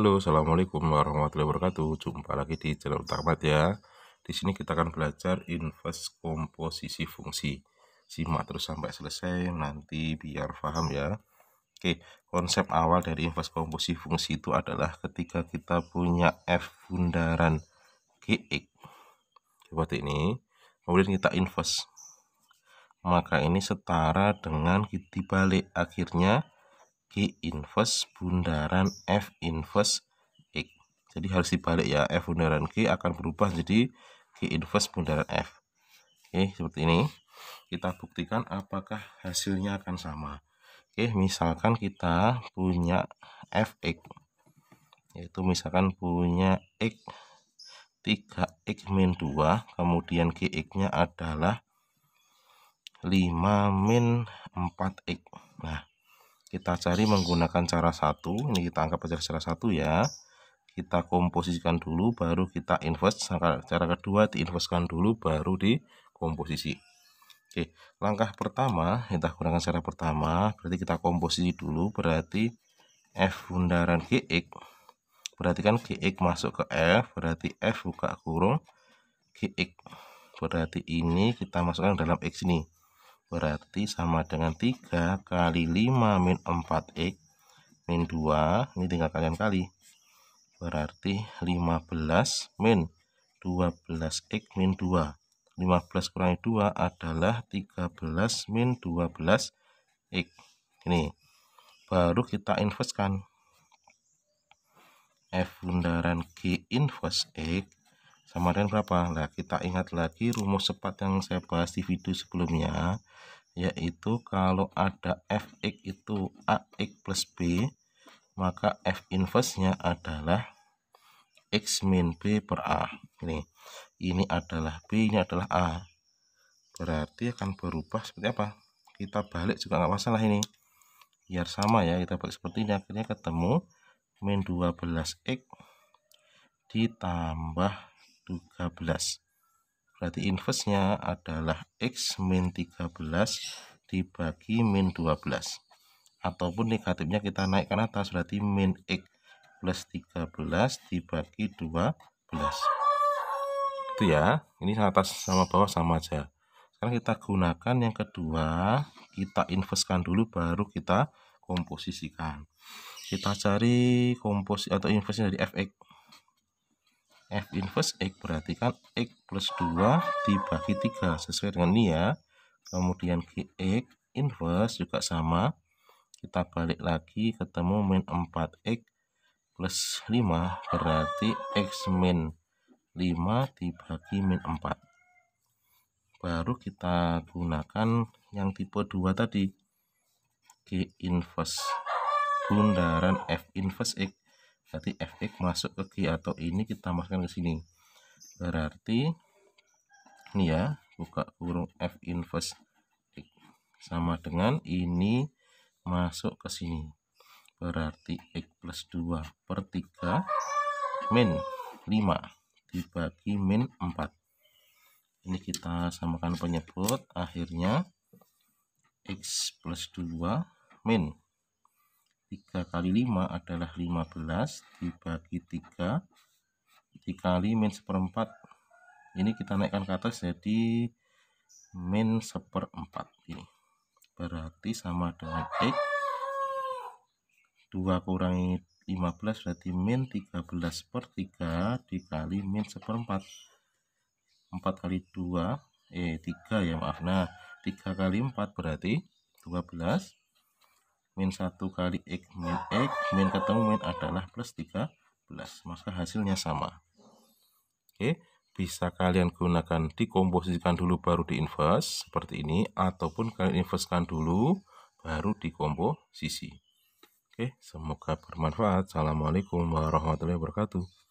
Halo, assalamualaikum warahmatullahi wabarakatuh. Jumpa lagi di channel Tarmat ya. Di sini kita akan belajar inverse komposisi fungsi. Simak terus sampai selesai nanti biar paham ya. Oke, konsep awal dari inverse komposisi fungsi itu adalah ketika kita punya f bundaran gx seperti ini, kemudian kita inverse. Maka ini setara dengan balik akhirnya G inverse bundaran F inverse X. Jadi harus dibalik ya. F bundaran G akan berubah jadi G inverse bundaran F. Oke, seperti ini. Kita buktikan apakah hasilnya akan sama. Oke, misalkan kita punya f x Yaitu misalkan punya X 3x min 2 kemudian gx nya adalah 5 min 4x nah kita cari menggunakan cara satu ini kita anggap aja cara satu ya kita komposisikan dulu baru kita inverse cara kedua diinversekan dulu baru di komposisi Oke langkah pertama kita gunakan cara pertama berarti kita komposisi dulu berarti F bundaran GX berarti kan GX masuk ke F berarti F buka kurung GX berarti ini kita masukkan dalam X ini berarti sama dengan 3 kali 5 min 4x min 2 ini tinggal kalian kali berarti 15 min 12x min 2 15 kurangi 2 adalah 13 min 12 x ini baru kita inverskan F bundaran G inverse X sama dengan berapa nah kita ingat lagi rumus cepat yang saya bahas di video sebelumnya yaitu kalau ada fx itu ax plus b maka f nya adalah x min b per a ini ini adalah b ini adalah a berarti akan berubah seperti apa kita balik juga nggak masalah ini biar sama ya kita balik seperti ini akhirnya ketemu min 12x ditambah 13 berarti inversnya adalah X min 13 dibagi min 12 ataupun negatifnya kita naikkan atas berarti min X plus 13 dibagi 12 itu ya ini atas sama bawah sama aja sekarang kita gunakan yang kedua kita inverskan dulu baru kita komposisikan kita cari komposisi atau inversnya dari fx F inverse X berarti kan X plus 2 dibagi 3 sesuai dengan ini ya. Kemudian GX inverse juga sama. Kita balik lagi ketemu min 4X plus 5 berarti X min 5 dibagi min 4. Baru kita gunakan yang tipe 2 tadi. G inverse bundaran F inverse X berarti fx masuk ke kiri atau ini kita masukkan ke sini berarti ini ya buka kurung f inverse x sama dengan ini masuk ke sini berarti x plus 2 per 3 min 5 dibagi min 4 ini kita samakan penyebut akhirnya x plus 2 min 5 3 kali 5 adalah 15 dibagi 3 dikali min seperempat ini kita naikkan ke atas jadi min seperempat ini berarti sama dengan X 2 kurangi 15 berarti min 13 per 3 dikali min seperempat 4 kali 2 eh 3 ya maaf nah 3 kali 4 berarti 12 min 1 kali X min X min ketemu min adalah plus 13 maka hasilnya sama oke bisa kalian gunakan dikomposisikan dulu baru di inverse seperti ini ataupun kalian inversekan dulu baru dikomposisi oke semoga bermanfaat Assalamualaikum warahmatullahi wabarakatuh